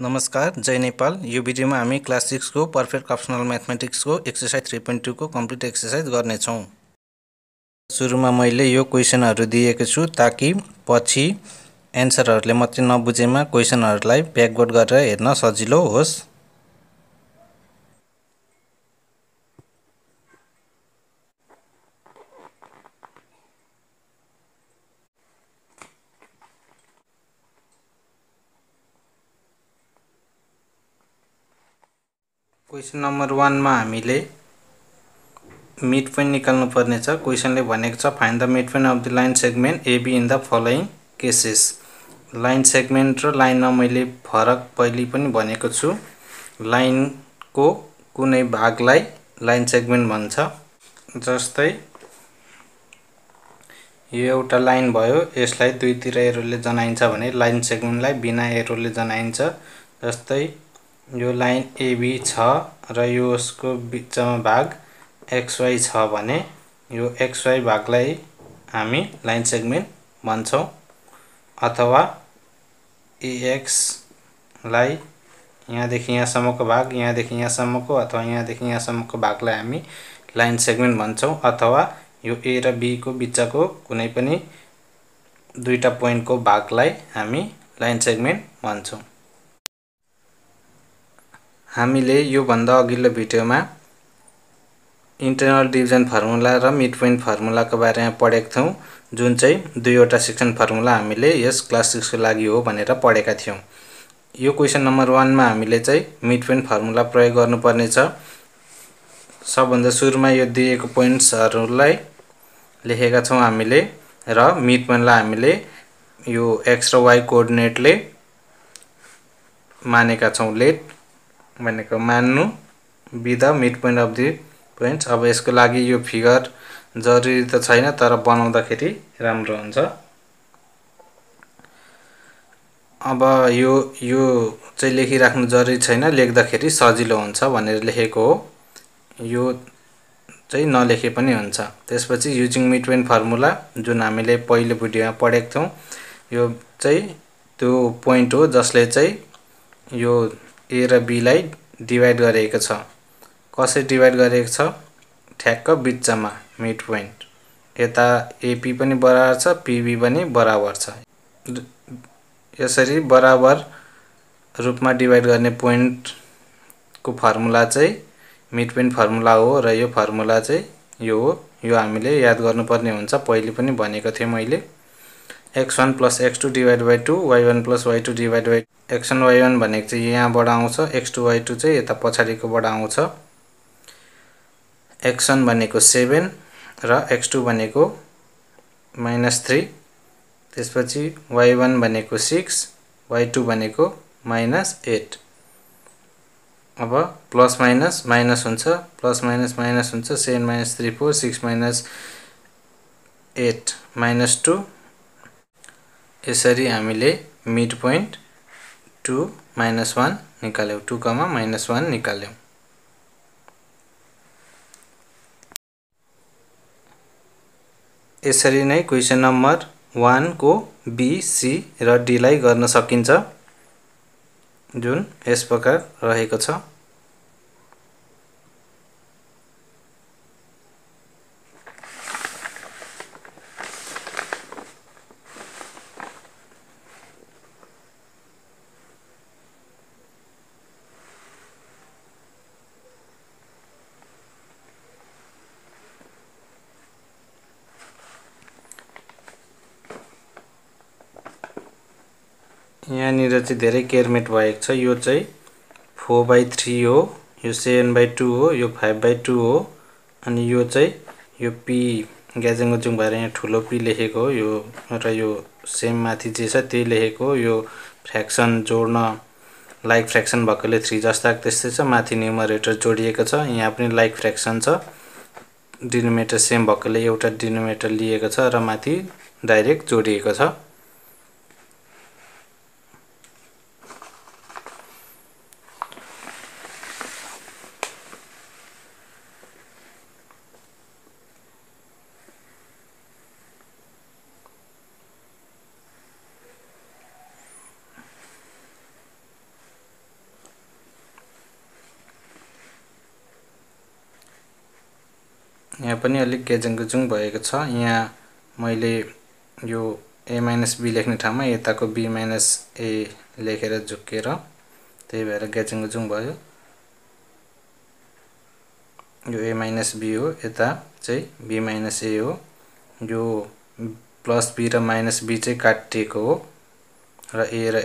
नमस्कार जय नेपाल यो भिडियोमा हामी क्लास सिक्सको पर्फेक्ट अप्सनल म्याथमेटिक्सको एक्सर्साइज थ्री पोइन्ट टूको कम्प्लिट एक्सर्साइज गर्नेछौँ सुरुमा मैले यो क्वेसनहरू दिएको छु ताकि पछि एन्सरहरूले मात्रै नबुझेमा क्वेसनहरूलाई ब्याकवर्ड गरेर हेर्न सजिलो होस् क्वेसन नम्बर वानमा हामीले मिड पोइन्ट निकाल्नु पर्नेछ क्वेसनले भनेको छ find the mid point of the line segment AB in the following cases line segment र लाइनमा मैले फरक पहिले पनि भनेको छु लाइनको कुनै भागलाई लाइन सेगमेन्ट भन्छ जस्तै यो एउटा लाइन भयो यसलाई दुईतिर एरोले जनाइन्छ भने लाइन सेगमेन्टलाई बिना एरोले जनाइन्छ जस्तै यो लाइन एबी छ र यो उसको बिचमा भाग एक्सवाई छ भने यो एक्सवाई भागलाई हामी लाइन सेगमेन्ट भन्छौँ अथवा एएक्सलाई यहाँदेखि यहाँसम्मको भाग यहाँदेखि यहाँसम्मको अथवा यहाँदेखि यहाँसम्मको भागलाई हामी लाइन सेगमेन्ट भन्छौँ अथवा यो ए र बीको बिचको कुनै पनि दुईवटा पोइन्टको भागलाई हामी लाइन सेगमेन्ट भन्छौँ हामीले योभन्दा अघिल्लो भिडियोमा इन्टरनल डिभिजन फर्मुला र मिड पोइन्ट फर्मुलाको बारेमा पढेको थियौँ जुन चाहिँ दुईवटा सेक्सन फर्मुला हामीले यस क्लास सिक्सको लागि हो भनेर पढेका थियौँ यो क्वेसन नम्बर वानमा हामीले चाहिँ मिड पोइन्ट फर्मुला प्रयोग गर्नुपर्नेछ सबभन्दा सुरुमा यो दिएको पोइन्ट्सहरूलाई लेखेका छौँ हामीले र मिड पोइन्टलाई हामीले यो एक्स र वाई कोअर्डिनेटले मानेका छौँ लेट भनेको मान्नु be the mid point of the point अब यसको लागि यो फिगर जरुरी त छैन तर बनाउँदाखेरि राम्रो हुन्छ अब यो यो चाहिँ लेखिराख्नु जरुरी छैन लेख्दाखेरि सजिलो हुन्छ भनेर लेखेको हो यो चाहिँ नलेखे पनि हुन्छ त्यसपछि युजिङ मिड पोइन्ट फर्मुला जुन हामीले पहिलो भिडियोमा पढेको थियौँ यो चाहिँ त्यो पोइन्ट हो जसले चाहिँ यो ए र बीलाई डिभाइड गरेको छ कसरी डिभाइड गरेको छ ठ्याक्क बिचमा मिड पोइन्ट यता एपी पनि बराबर छ पिबी पनि बराबर छ यसरी बराबर रूपमा डिभाइड गर्ने पोइन्टको फर्मुला चाहिँ मिड पोइन्ट फर्मुला हो र यो फर्मुला चाहिँ यो हो यो हामीले याद गर्नुपर्ने हुन्छ पहिले पनि भनेको थिएँ मैले x one plus x two divide by two y one plus y two divide by x one y one भनेको चाहिँ यहाँबाट आउँछ एक्स टू वाइ टू चाहिँ यता पछाडिकोबाट आउँछ एक्स वान भनेको सेभेन र एक्स टू भनेको माइनस थ्री त्यसपछि वाइ वान भनेको सिक्स वाइ टू भनेको माइनस एट अब प्लस माइनस माइनस हुन्छ प्लस माइनस माइनस हुन्छ seven minus three four six minus eight minus two यसरी हामीले mid point two minus one निकाल्यौँ टू माइनस वान निकाल्यौँ यसरी नै क्वेसन नम्बर वानको बी सी र डीलाई गर्न सकिन्छ जुन यस प्रकार रहेको छ चाहिँ धेरै केयरमेट भएको छ यो चाहिँ फोर बाई थ्री हो यो सेभेन बाई टू हो यो फाइभ बाई टू हो अनि यो चाहिँ यो पी ग्याजेङगुजुङ भएर यहाँ ठुलो पी लेखेको हो यो र यो सेम माथि जे छ त्यही लेखेको हो यो फ्रेक्सन जोड्न लाइक फ्रेक्सन भएकोले थ्री जस्ता त्यस्तै छ माथि न्युमरेटर जोडिएको छ यहाँ पनि लाइक फ्रेक्सन छ डिनोमिनेटर सेम भएकोले एउटा डिनोमिनेटर लिएको छ र माथि डाइरेक्ट जोडिएको छ पनि अलिक गेजेङगुजुङ भएको छ यहाँ मैले यो ए माइनस बी लेख्ने ठाउँमा यताको बी माइनस ए लेखेर झुक्केर त्यही भएर गेजेङगुजुङ भयो यो ए माइनस बी हो यता चाहिँ बी माइनस ए हो यो प्लस बी र माइनस बी चाहिँ काटिएको हो र ए र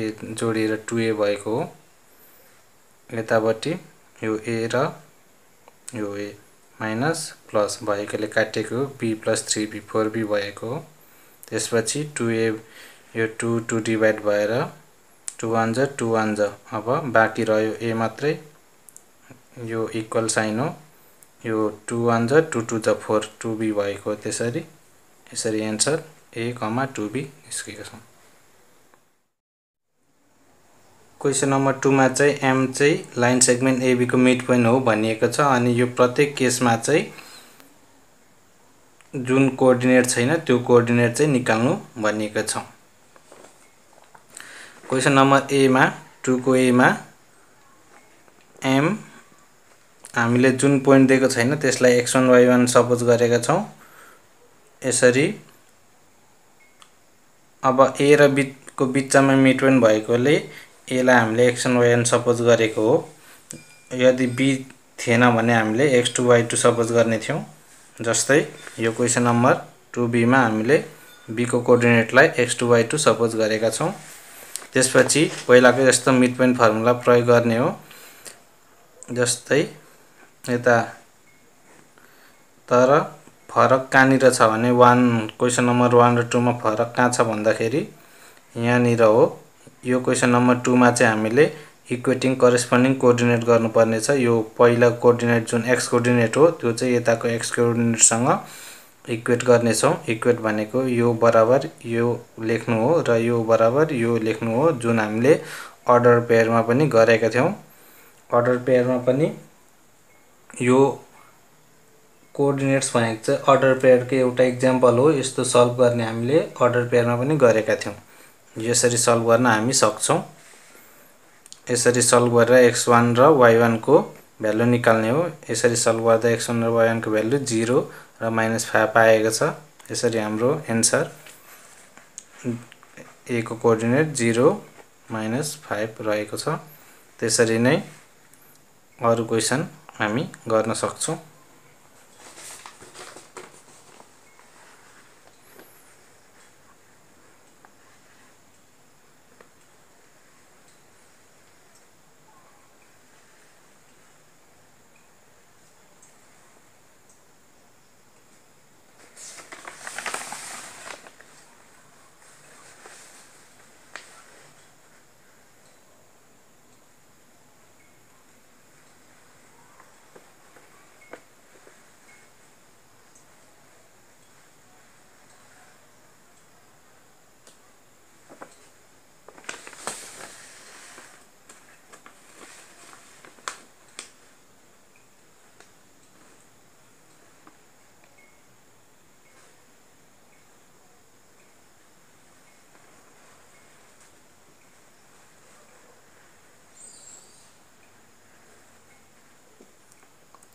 ए जोडिएर टु ए भएको हो यतापट्टि यो ए र यो ए माइनस प्लस भएकोले काटेको B plus three B four B भएको हो त्यसपछि टु ए यो टु टु डिभाइड भएर टु वान ज टु वान ज अब बाँकी रह्यो ए मात्रै यो इक्वल साइन हो यो टु वान ज टु टु जा फोर टु बी भएको त्यसरी यसरी answer A comma two B निस्केको छ क्वेसन नम्बर टूमा चाहिँ एम चाहिँ लाइन सेगमेन्ट एबीको मिड पोइन्ट हो भनिएको छ अनि यो प्रत्येक केसमा चाहिँ जुन कोअर्डिनेट छैन त्यो कोअर्डिनेट चाहिँ निकाल्नु भनिएको छ क्वेसन नम्बर एमा टुको एमा एम हामीले जुन पोइन्ट दिएको छैन त्यसलाई x one y one suppose गरेका छौँ यसरी अब ए र बिचको बिचमा मिटवेन भएकोले एलाई हामीले x one y one suppose गरेको हो यदि बी थिएन भने हामीले x two y two suppose गर्ने थियौँ जस्तै यो क्वेसन नम्बर टु बीमा हामीले बीको कोर्डिनेटलाई x two y two suppose गरेका छौँ त्यसपछि पहिलाको जस्तो मिड पोइन्ट फर्मुला प्रयोग गर्ने हो जस्तै यता तर फरक कहाँनिर छ भने वान क्वेसन नम्बर वान र टूमा फरक कहाँ छ भन्दाखेरि यहाँनिर हो यो क्वेसन नम्बर टूमा चाहिँ हामीले इक्वेटिङ करेस्पोन्डिङ कोअर्डिनेट गर्नुपर्नेछ यो पहिला कोअर्डिनेट जुन एक्स कोअर्डिनेट हो त्यो चाहिँ यताको एक्स कोअर्डिनेटसँग इक्वेट गर्नेछौँ इक्वेट भनेको यो बराबर यो लेख्नु हो र यो बराबर यो लेख्नु हो जुन हामीले अर्डर पेयरमा पनि गरेका थियौँ अर्डर पेयरमा पनि यो कोअर्डिनेट्स भनेको चाहिँ अर्डर पेयरको एउटा इक्जाम्पल हो यस्तो सल्भ गर्ने हामीले अर्डर पेयरमा पनि गरेका थियौँ यसरी सल्भ गर्न हामी सक्छौँ यसरी सल्भ गरेर एक्स वान र वाइ वानको भ्यालु निकाल्ने हो यसरी सल्भ गर्दा एक्स वान र वाइ वानको भ्यालु जिरो र माइनस फाइभ आएको छ यसरी हाम्रो एन्सर ए को कोअर्डिनेट जिरो माइनस फाइभ रहेको छ त्यसरी नै अरू क्वेसन हामी गर्न सक्छौँ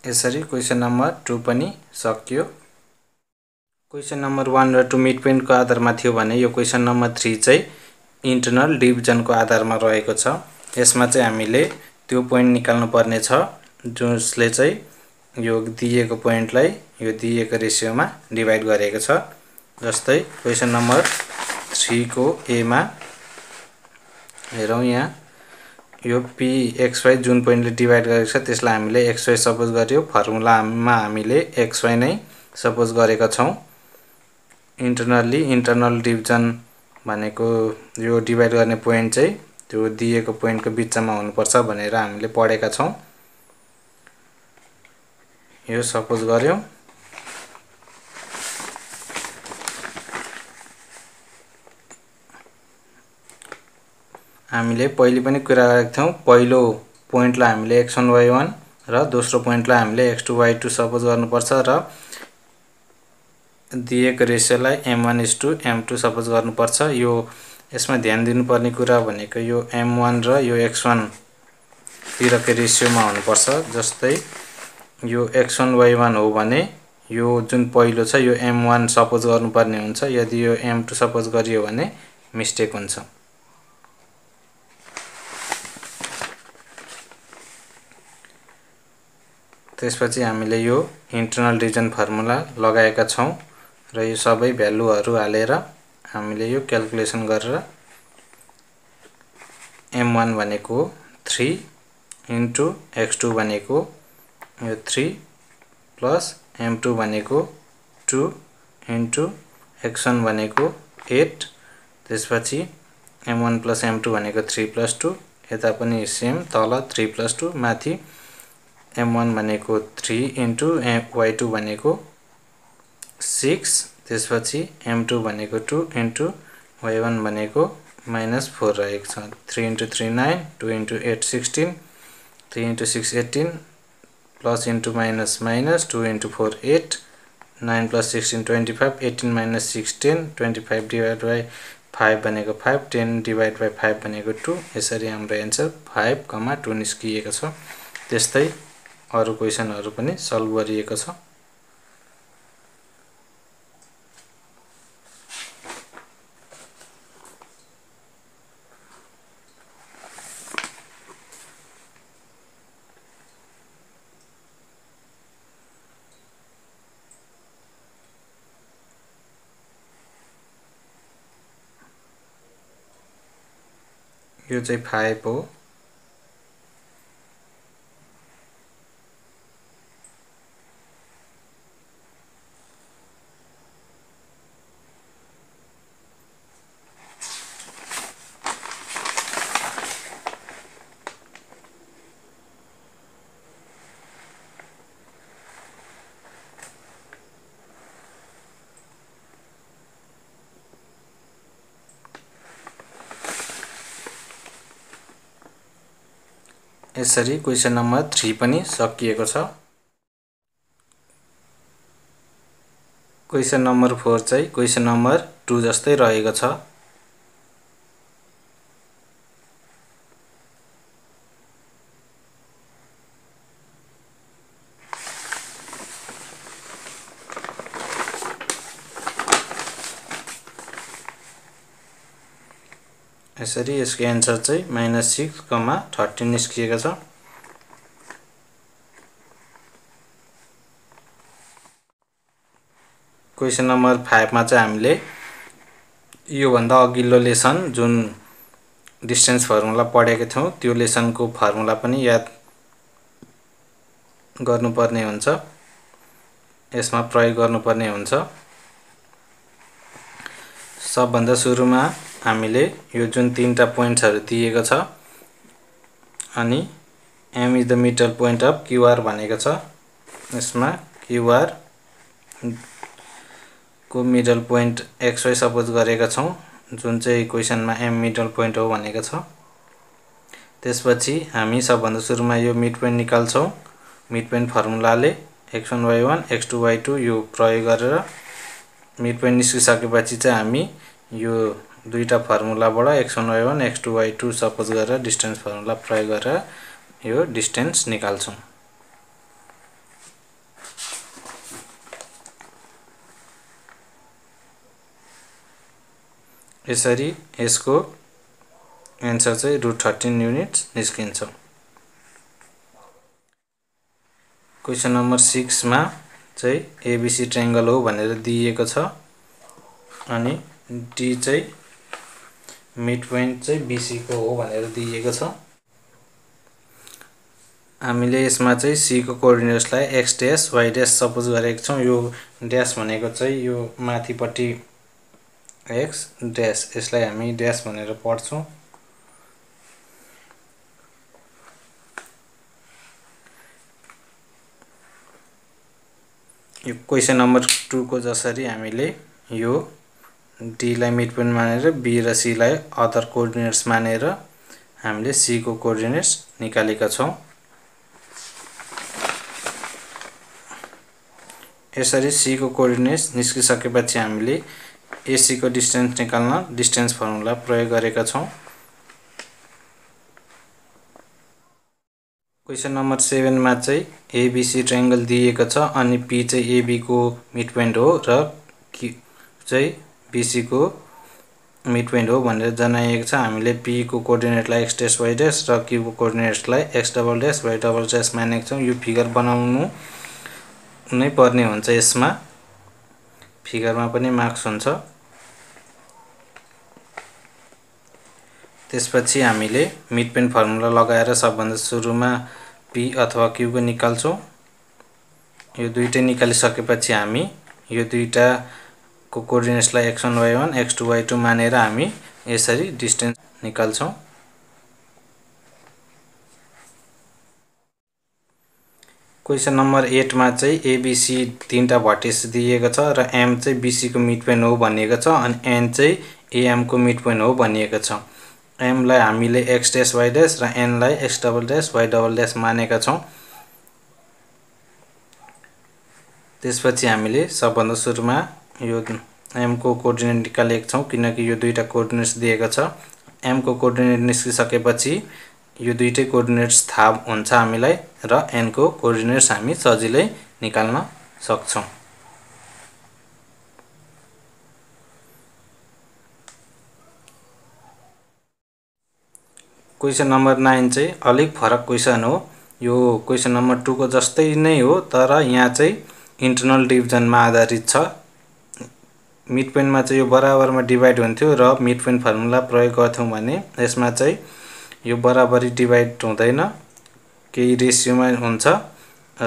यसरी क्वेसन नम्बर टू पनि सकियो क्वेसन नम्बर वान र टू मिड पोइन्टको आधारमा थियो भने यो क्वेसन नम्बर थ्री चाहिँ इन्टरनल डिभिजनको आधारमा रहेको छ यसमा चाहिँ हामीले त्यो पोइन्ट निकाल्नु पर्ने छ जसले चाहिँ यो दिएको पोइन्टलाई यो दिएको रेसियोमा डिभाइड गरेको छ जस्तै क्वेसन नम्बर थ्रीको एमा हेरौँ यहाँ यो पी एक्सवाई जुन पोइन्टले डिभाइड गरेको छ त्यसलाई हामीले एक्सवाई सपोज गर्यो फर्मुलामा हामीले एक्सवाई नै सपोज गरेका छौँ इन्टरनल्ली इन्टरनल डिभिजन भनेको यो डिभाइड गर्ने पोइन्ट चाहिँ त्यो दिएको पोइन्टको बिचमा हुनुपर्छ भनेर हामीले पढेका छौँ यो सपोज गऱ्यौँ हामीले पहिले पनि कुरा गरेको थियौँ पहिलो पोइन्टलाई हामीले एक्स वान वाइ वान र दोस्रो पोइन्टलाई हामीले x two y two suppose गर्नुपर्छ र दिएको रेसियोलाई m one is two m two suppose गर्नुपर्छ यो यसमा ध्यान दिनुपर्ने कुरा भनेको यो एम वान र यो एक्स वानतिरकै रेसियोमा हुनुपर्छ जस्तै यो एक्स वान वाइ वान हो भने यो जुन पहिलो छ यो एम वान सपोज गर्नुपर्ने हुन्छ यदि यो एम टू सपोज गरियो भने मिस्टेक हुन्छ त्यसपछि हामीले यो इन्टरनल रिजन फर्मुला लगाएका छौँ र यो सबै भ्यालुहरू हालेर हामीले यो क्यालकुलेसन गरेर एम वान भनेको थ्री इन्टु एक्स टू भनेको यो थ्री प्लस एम टू भनेको टू इन्टु एक्स वान भनेको एट त्यसपछि m one plus m two भनेको थ्री प्लस टू यता पनि सेम तल थ्री प्लस टू माथि एम वान भनेको three into m y two भनेको सिक्स त्यसपछि एम टू भनेको टू इन्टु वाइ वान भनेको माइनस फोर रहेको छ three into three nine two into eight sixteen three into six eighteen plus into minus minus two into four eight nine plus sixteen twenty five eighteen minus six ten twenty five divide by five भनेको five ten divide by five भनेको two यसरी हाम्रो answer five कमा two निस्किएको छ त्यस्तै अरू क्वेसनहरू पनि सल्भ गरिएको छ यो चाहिँ फाइभ हो यसरी क्वेसन नम्बर थ्री पनि सकिएको छ क्वेसन नम्बर फोर चाहिँ क्वेसन नम्बर टू जस्तै रहेको छ यसरी यसको एन्सर चाहिँ माइनस सिक्स कमा थर्टिन निस्किएको छ क्वेसन नम्बर फाइभमा चाहिँ हामीले योभन्दा अघिल्लो लेसन जुन डिस्टेन्स फर्मुला पढेको थियौँ त्यो लेसनको फर्मुला पनि याद गर्नुपर्ने हुन्छ यसमा प्रयोग गर्नुपर्ने हुन्छ सबभन्दा सुरुमा हामीले यो जुन तिनवटा पोइन्ट्सहरू दिएको छ अनि M is the middle point of QR भनेको छ यसमा क्युआर को मिडल पोइन्ट एक्सवाई सपोज गरेका छौँ जुन चाहिँ क्वेसनमा एम मिडल पोइन्ट हो भनेको छ त्यसपछि हामी सबभन्दा सुरुमा यो मिड पोइन्ट निकाल्छौँ मिड पोइन्ट फर्मुलाले x one y one x two y two यो प्रयोग गरेर मिड पोइन्ट निस्किसकेपछि चाहिँ हामी यो दुईवटा फर्मुलाबाट x one y one x two y two suppose गरेर डिस्टेन्स फर्मुला प्रयोग गरेर यो डिस्टेन्स निकाल्छौँ यसरी यसको एन्सर चाहिँ रुट थर्टिन युनिट्स निस्किन्छ क्वेसन नम्बर सिक्समा चाहिँ एबिसी ट्रेङ्गल हो भनेर दिइएको छ अनि डी चाहिँ मिड पोइन्ट चाहिँ बिसीको हो भनेर दिइएको छ हामीले यसमा चाहिँ सीको कोअर्डिनेट्सलाई x dash y dash suppose गरेको छौँ यो ड्यास भनेको चाहिँ यो माथिपट्टि एक्स ड्यास यसलाई हामी ड्यास भनेर पढ्छौँ यो क्वेसन नम्बर टूको जसरी हामीले यो डीलाई मिड पोइन्ट मानेर बी र सीलाई अदर कोअर्डिनेट्स मानेर हामीले सीको कोअर्डिनेट्स निकालेका छौँ यसरी सीको कोअर्डिनेट्स निस्किसकेपछि हामीले एसीको डिस्टेन्स निकाल्न डिस्टेन्स फर्मुला प्रयोग गरेका छौँ क्वेसन नम्बर सेभेनमा चाहिँ एबिसी ट्रायङ्गल दिएको छ अनि पी चाहिँ एबीको मिड पोइन्ट हो र क्यु चाहिँ पिसीको मिड पोइन्ट हो भनेर जनाइएको छ हामीले पीको कोर्डिनेटलाई एक्स डेस वाई डेस र क्युको कोर्डिनेट्सलाई x double dash y double dash मानेको छौँ यो फिगर बनाउनु नै पर्ने हुन्छ यसमा फिगरमा पनि मार्क्स हुन्छ त्यसपछि हामीले मिड फर्मुला लगाएर सबभन्दा सुरुमा पी अथवा क्युको निकाल्छौँ यो दुईटा निकालिसकेपछि हामी यो दुईवटा को कोर्डिनेट्सलाई x one y one x मानेर हामी यसरी डिस्टेन्स निकाल्छौँ क्वेशन नम्बर 8 मा चाहिँ एबिसी तीनटा भर्टिस दिएको छ र एम चाहिँ बिसीको मिड पोइन्ट हो भनिएको छ अनि एन चाहिँ एएमको मिड पोइन्ट हो भनिएको छ लाई हामीले x डेस y र एनलाई x double dash y double मानेका छौँ त्यसपछि हामीले सबभन्दा सुरुमा यो एम को कोअर्डिनेट निकालेको छौँ किनकि यो दुईवटा कोअर्डिनेट्स दिएको छ एम को कोर्डिनेट निस्किसकेपछि यो दुईटै कोअर्डिनेट्स थाहा हुन्छ हामीलाई र एनको कोअर्डिनेट्स हामी सजिलै निकाल्न सक्छौँ क्वेसन नम्बर नाइन चाहिँ अलिक फरक क्वेसन हो यो क्वेसन नम्बर टूको जस्तै नै हो तर यहाँ चाहिँ इन्टरनल डिभिजनमा आधारित छ मिड पोइन्टमा चाहिँ यो बराबरमा डिभाइड हुन्थ्यो र मिड पोइन्ट फर्मुला प्रयोग गर्थ्यौँ भने यसमा चाहिँ यो बराबरी डिभाइड हुँदैन केही रेसियोमा हुन्छ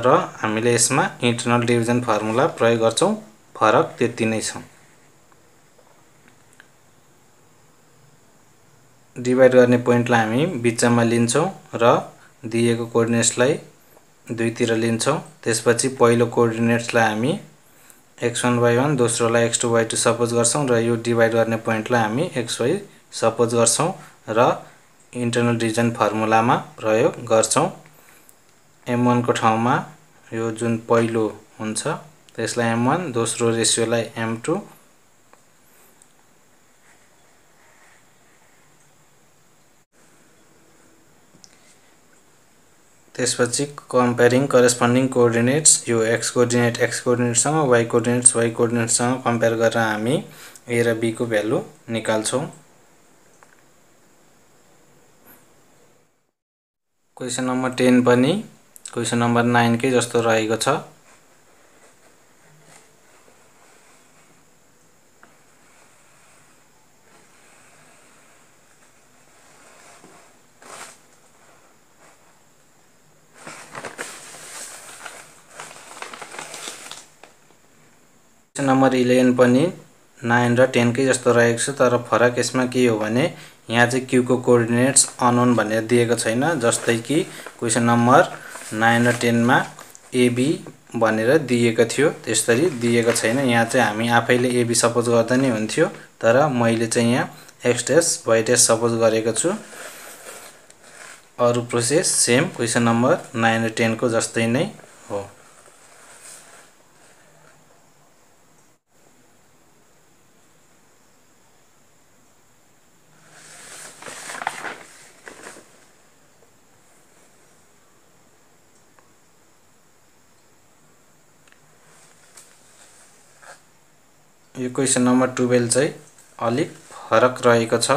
र हामीले यसमा इन्टरनल डिभिजन फर्मुला प्रयोग गर्छौँ फरक त्यति नै छ डिभाइड गर्ने पोइन्टलाई हामी बिचमा लिन्छौँ र दिएको कोर्डिनेट्सलाई दुईतिर लिन्छौँ त्यसपछि पहिलो कोअर्डिनेट्सलाई हामी x1, वान 1 वान दोस्रोलाई x two y two suppose गर्छौँ र यो डिभाइड गर्ने पोइन्टलाई हामी एक्स वाइ सपोज गर्छौँ र इन्टरनल डिभिजन फर्मुलामा प्रयोग गर्छौँ m1 को ठाउँमा यो जुन पहिलो हुन्छ त्यसलाई m1, दोस्रो रेसियोलाई एम टू त्यसपछि कम्पेरिङ करेस्पोन्डिङ कोअर्डिनेट्स यो एक्स कोअर्डिनेट एक्स कोअर्डिनेटसँग वाइ कोअर्डिनेट्स वाई कोअर्डिनेटसँग कम्पेयर गरेर हामी ए र बीको भ्यालु निकाल्छौँ क्वेसन नम्बर टेन पनि क्वेसन नम्बर नाइनकै जस्तो रहेको छ नम्बर इलेभेन पनि नाइन र टेनकै जस्तो रहेको छ तर फरक यसमा के हो भने यहाँ चाहिँ क्युको कोअर्डिनेट्स अनोन भनेर दिएको छैन जस्तै कि क्वेसन नम्बर नाइन र टेनमा एबी भनेर दिएको थियो त्यसरी दिएको छैन यहाँ चाहिँ हामी आफैले एबी सपोज गर्दा नै हुन्थ्यो तर मैले चाहिँ यहाँ एक्सटेस टेस्ट सपोज गरेको छु अरू process same question number nine र टेनको जस्तै नै यो क्वेसन नम्बर टुवेल्भ चाहिँ अलिक फरक रहेको छ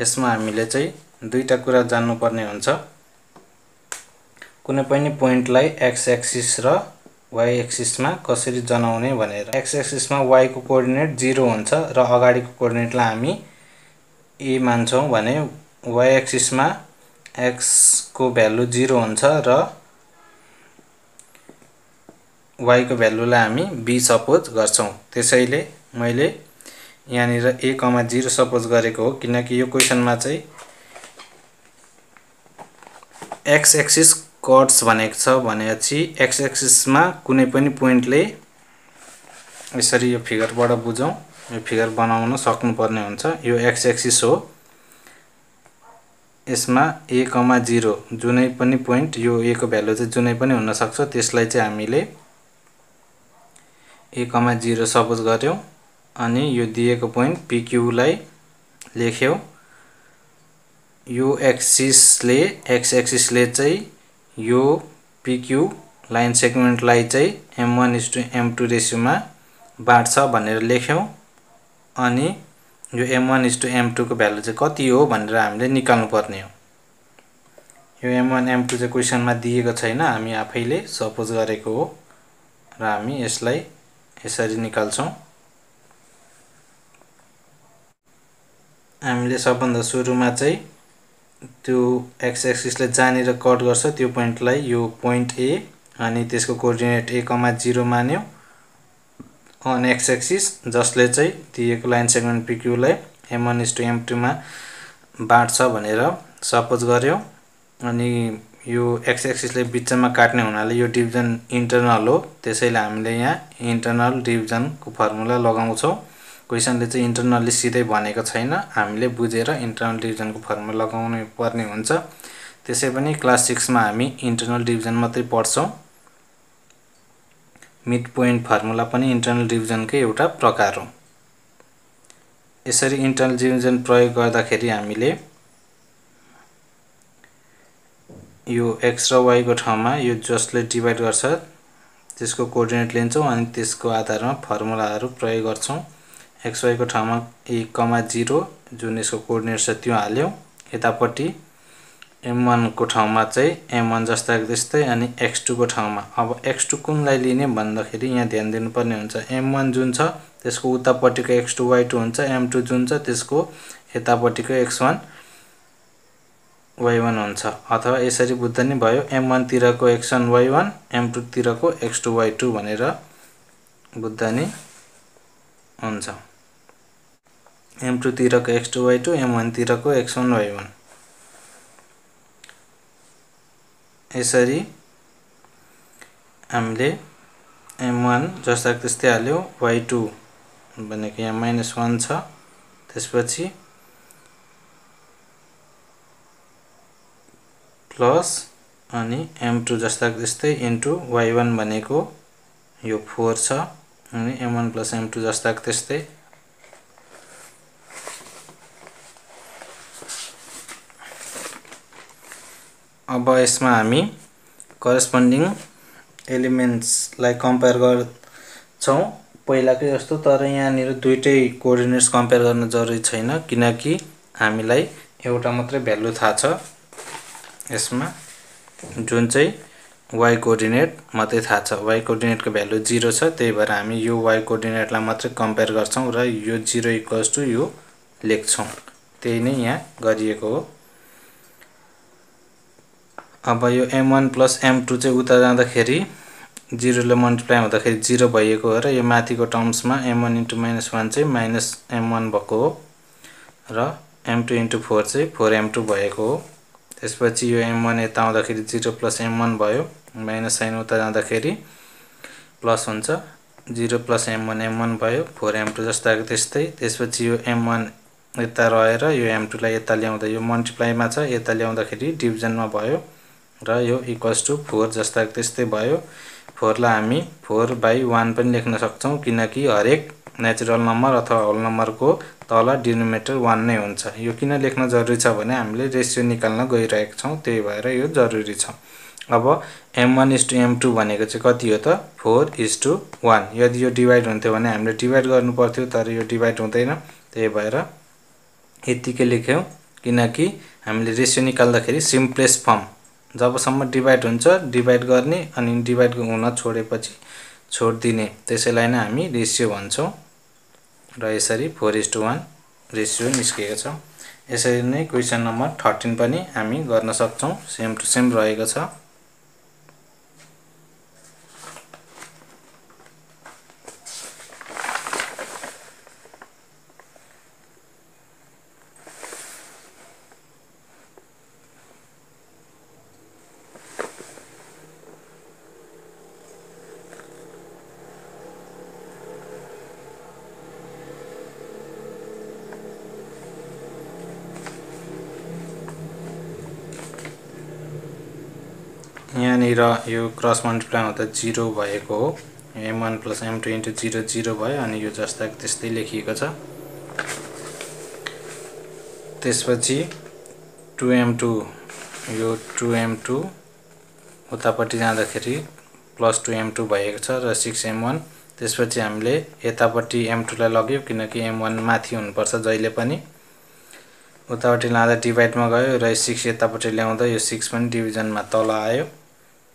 यसमा हामीले चाहिँ दुईवटा कुरा जान्नुपर्ने हुन्छ कुनै पनि पोइन्टलाई एक्स एक्सिस र वाई एक्सिसमा कसरी जनाउने भनेर एक्स एक्सिसमा वाइको कोअर्डिनेट जिरो हुन्छ र अगाडिको कोअर्डिनेटलाई हामी ए मान्छौँ भने वाई एक्सिसमा एक्सको भ्यालु जिरो हुन्छ र वाइको भ्यालुलाई हामी बी सपोज गर्छौँ त्यसैले मैले यहाँनिर ए कमा जिरो सपोज गरेको हो किनकि यो क्वेसनमा चाहिँ एक्स एक्सिस कट्स भनेको छ भनेपछि एक्स एक्सिसमा कुनै पनि पोइन्टले यसरी यो फिगरबाट बुझौँ यो फिगर बनाउन सक्नुपर्ने हुन्छ यो एक्स एक्सिस हो यसमा ए कमा जिरो जुनै पनि पोइन्ट यो ए को भ्यालु चाहिँ जुनै पनि हुनसक्छ त्यसलाई चाहिँ हामीले ए कमा जिरो सपोज गऱ्यौँ अनि यो दिएको पोइन्ट पिक्युलाई लेख्यौँ यो एक्सिसले एक्स एक्सिसले चाहिँ यो पिक्यु लाइन सेगमेन्टलाई चाहिँ m one is to m two रेसियोमा बाँड्छ भनेर लेख्यौँ अनि यो m one is to m टूको भ्यालु चाहिँ कति हो भनेर हामीले निकाल्नुपर्ने हो यो एम वान एम टू चाहिँ क्वेसनमा दिएको छैन हामी आफैले सपोज गरेको हो र हामी यसलाई यसरी निकाल्छौँ हामीले सबभन्दा सुरुमा चाहिँ त्यो एक्स एक्सिसले जहाँनिर कट गर्छ त्यो पोइन्टलाई यो पोइन्ट ए अनि त्यसको कोअर्डिनेट ए कमा जिरो मान्यो अन एक्स एक्सिस जसले चाहिँ दिएको लाइन सेगमेन्ट पिक्युलाई एम वान टू एम टूमा बाँड्छ भनेर सपोज गर्यो अनि यो एक्स एक्सिसले बिचमा काट्ने हुनाले यो डिभिजन इन्टरनल हो त्यसैले हामीले यहाँ इन्टरनल डिभिजनको फर्मुला लगाउँछौँ क्वेसनले चाहिँ इन्टरनल्ली सिधै भनेको छैन हामीले बुझेर इन्टरनल डिभिजनको फर्मुला लगाउनु पर्ने हुन्छ त्यसै पनि क्लास सिक्समा हामी इन्टरनल डिभिजन मात्रै पढ्छौँ मिड पोइन्ट फर्मुला पनि इन्टरनल डिभिजनकै एउटा प्रकार हो यसरी इन्टरनल डिभिजन प्रयोग गर्दाखेरि हामीले यो एक्स र वाईको ठाउँमा यो जसले डिभाइड गर्छ त्यसको कोअर्डिनेट लिन्छौँ अनि त्यसको आधारमा फर्मुलाहरू प्रयोग गर्छौँ एक्सवाईको ठाउँमा ए कमा जिरो जुन यसको कोर्डिनेट छ त्यो हाल्यौँ यतापट्टि एम वानको ठाउँमा चाहिँ एम वान जस्ता त्यस्तै अनि एक्स टूको ठाउँमा अब एक्स टू कुनलाई लिने भन्दाखेरि यहाँ ध्यान दिनुपर्ने हुन्छ एम वान जुन छ त्यसको उतापट्टिको एक्स टू वाइ टू हुन्छ एम टू जुन छ त्यसको यतापट्टिको एक्स वान वाइ वान हुन्छ अथवा यसरी बुझ्दा नि भयो एम वानतिरको x one y one m टूतिरको एक्स टू वाइ टू भनेर बुझ्दा नि हुन्छ एम टूतिरको x two y two m वानतिरको एक्स वान वाइ वान यसरी हामीले एम वान जस्ताको त्यस्तै हाल्यो वाइ टू भनेको यहाँ माइनस वान छ त्यसपछि प्लस अनि एम टू जस्ताको त्यस्तै इन्टु वाइ वान भनेको यो फोर छ अनि m one plus m two जस्ताको त्यस्तै अब यसमा हामी करेस्पोन्डिङ एलिमेन्ट्सलाई कम्पेयर गर्छौँ पहिलाकै जस्तो तर यहाँनिर दुइटै कोअर्डिनेट्स कम्पेयर गर्न जरुरी छैन किनकि हामीलाई एउटा मात्रै भ्यालु थाहा छ यसमा जुन चाहिँ वाइ कोअर्डिनेट मात्रै थाहा छ वाइ कोअर्डिनेटको भ्यालु जिरो छ त्यही भएर हामी यो वाइ कोअर्डिनेटलाई मात्रै कम्पेयर गर्छौँ र यो जिरो इक्वल्स टु यो लेख्छौँ त्यही नै यहाँ गरिएको हो अब यो m one plus m two चाहिँ उता जाँदाखेरि जिरोले मल्टिप्लाई हुँदाखेरि जिरो भइएको हो र यो माथिको टर्म्समा m one into minus one चाहिँ माइनस एम वान भएको हो र एम टू इन्टु फोर चाहिँ फोर एम टू भएको हो त्यसपछि यो एम वान यता आउँदाखेरि जिरो प्लस एम वान भयो माइनस साइन उता जाँदाखेरि प्लस हुन्छ zero plus m one m one भयो फोर एम टू जस्तो आएको त्यस्तै त्यसपछि यो एम वान यता रहेर यो एम टूलाई यता ल्याउँदा यो मल्टिप्लाईमा छ यता ल्याउँदाखेरि डिभिजनमा भयो र यो इक्वल्स टू फोर जस्ता त्यस्तै भयो फोरलाई हामी फोर बाई वान पनि लेख्न सक्छौँ किनकि हरेक नेचुरल नम्बर अथवा होल नम्बरको तल डिनोमिनेटर वान नै हुन्छ यो किन लेख्न जरुरी छ भने हामीले रेसियो निकाल्न गइरहेको छौँ त्यही भएर यो जरुरी छ अब m one is two m two भनेको चाहिँ कति हो त फोर इज टू वान यदि यो डिभाइड हुन्थ्यो भने हामीले डिभाइड गर्नु पर्थ्यो तर यो डिभाइड हुँदैन त्यही भएर यत्तिकै लेख्यौँ किनकि हामीले रेसियो निकाल्दाखेरि सिम्प्लेस फर्म जबसम्म डिभाइड हुन्छ डिभाइड गर्ने अनि डिभाइड हुन छोडेपछि छोडिदिने त्यसैलाई नै हामी रेसियो भन्छौँ र यसरी four is to one ratio निस्किएको छ यसरी नै क्वेसन नम्बर थर्टिन पनि हामी गर्न सक्छौँ सेम टु सेम रहेको छ यो क्रस मल्टिप्लाई हुँदा जिरो भएको हो m one plus m two into zero zero भयो अनि यो जस्ता त्यस्तै लेखिएको छ त्यसपछि टु एम टू यो टु एम टू उतापट्टि जाँदाखेरि प्लस टु एम टू भएको छ र सिक्स एम वान त्यसपछि हामीले यतापट्टि एम टूलाई लग्यौँ किनकि एम वान माथि हुनुपर्छ जहिले पनि उतापट्टि लाँदा डिभाइडमा गयो र सिक्स यतापट्टि ल्याउँदा यो सिक्स पनि डिभिजनमा तल आयो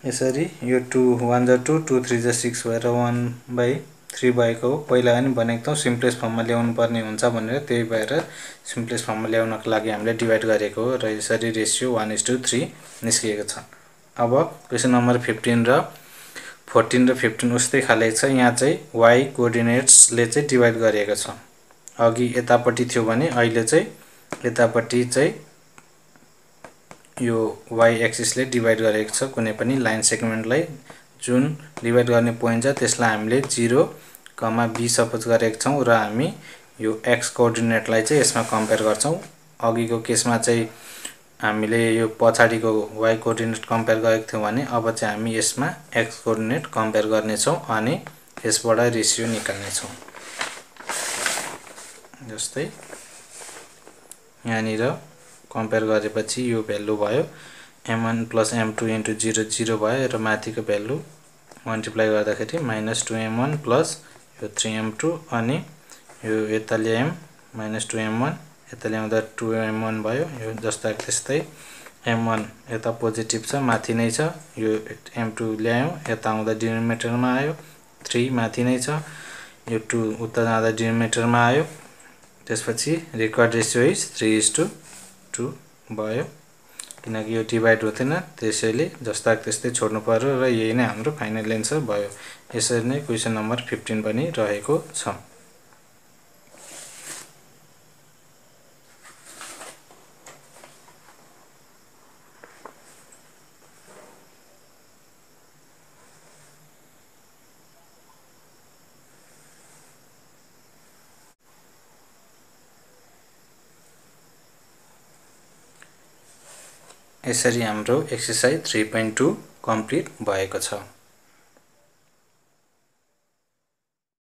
यसरी यो टू वान जा टू टू थ्री जा सिक्स भएर वान बाई थ्री भएको हो पहिला पनि भनेको थियौँ सिम्प्लेस फर्ममा ल्याउनु पर्ने हुन्छ भनेर त्यही भएर सिम्प्लेस फर्ममा ल्याउनको लागि हामीले डिभाइड गरेको हो र यसरी ratio one is to three निस्किएको छ अब क्वेसन नम्बर फिफ्टिन र फोर्टिन र फिफ्टिन उस्तै खालेको छ यहाँ चाहिँ वाइ कोअर्डिनेट्सले चाहिँ डिभाइड गरिएको छ अघि यतापट्टि थियो भने अहिले चाहिँ यतापट्टि चाहिँ यो वाइ एक्सिसले डिभाइड गरेको छ कुनै पनि लाइन सेगमेन्टलाई जुन डिभाइड गर्ने पोइन्ट छ त्यसलाई हामीले जिरो कमा बी सपोज गरेको छौँ र हामी यो एक्स कोअर्डिनेटलाई चाहिँ यसमा कम्पेयर गर्छौँ अघिको केसमा चाहिँ हामीले यो पछाडिको वाइ कोअर्डिनेट कम्पेयर गरेको थियौँ भने अब चाहिँ हामी यसमा एक्स कोअर्डिनेट कम्पेयर गर्नेछौँ अनि यसबाट रेसियो निकाल्नेछौँ जस्तै यहाँनिर कम्पेयर गरेपछि यो भ्यालु भयो m one plus m two into zero zero भयो र माथिको भ्यालु मल्टिप्लाई गर्दाखेरि minus two m one plus यो थ्री एम टू अनि यो यता ल्यायौँ माइनस टु एम वान यता ल्याउँदा टु एम वान भयो यो जस्ता त्यस्तै एम वान यता पोजिटिभ छ माथि नै छ यो एम टू ल्यायौँ यता आउँदा डिनोमिनेटरमा आयो थ्री माथि नै छ यो टू उता जाँदा डिनोमिनेटरमा आयो त्यसपछि required ratio is three is to two भयो किनकि यो डिभाइड हुँदैन त्यसैले जस्ताको त्यस्तै छोड्नु पऱ्यो र यही नै हाम्रो फाइनल एन्सर भयो यसरी नै क्वेसन नम्बर फिफ्टिन पनि रहेको छ यसरी हाम्रो exercise three point two complete भएको छ